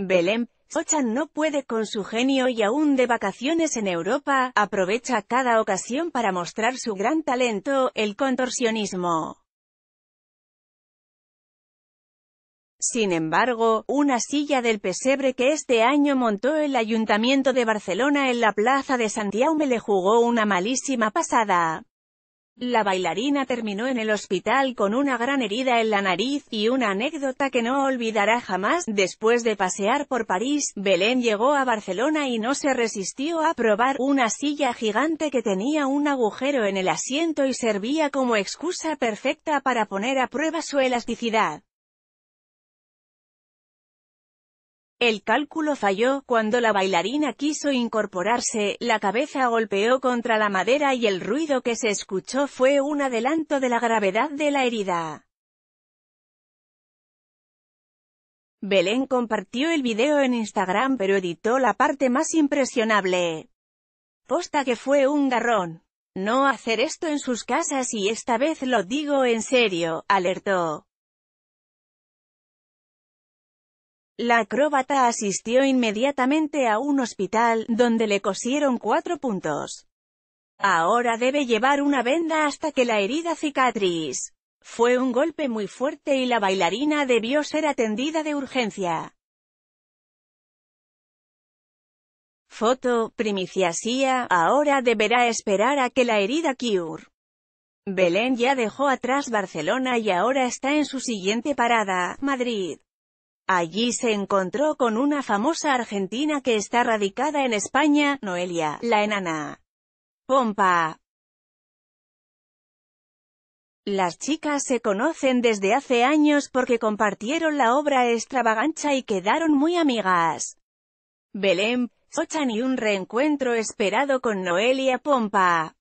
Belén, Ochan no puede con su genio y aún de vacaciones en Europa, aprovecha cada ocasión para mostrar su gran talento, el contorsionismo. Sin embargo, una silla del pesebre que este año montó el Ayuntamiento de Barcelona en la Plaza de Santiago me le jugó una malísima pasada. La bailarina terminó en el hospital con una gran herida en la nariz, y una anécdota que no olvidará jamás, después de pasear por París, Belén llegó a Barcelona y no se resistió a probar una silla gigante que tenía un agujero en el asiento y servía como excusa perfecta para poner a prueba su elasticidad. El cálculo falló, cuando la bailarina quiso incorporarse, la cabeza golpeó contra la madera y el ruido que se escuchó fue un adelanto de la gravedad de la herida. Belén compartió el video en Instagram pero editó la parte más impresionable. Posta que fue un garrón. No hacer esto en sus casas y esta vez lo digo en serio, alertó. La acróbata asistió inmediatamente a un hospital, donde le cosieron cuatro puntos. Ahora debe llevar una venda hasta que la herida cicatriz. Fue un golpe muy fuerte y la bailarina debió ser atendida de urgencia. Foto, primiciasía, ahora deberá esperar a que la herida cure. Belén ya dejó atrás Barcelona y ahora está en su siguiente parada, Madrid. Allí se encontró con una famosa argentina que está radicada en España, Noelia, la enana. Pompa. Las chicas se conocen desde hace años porque compartieron la obra extravagancha y quedaron muy amigas. Belén, Sochan y un reencuentro esperado con Noelia Pompa.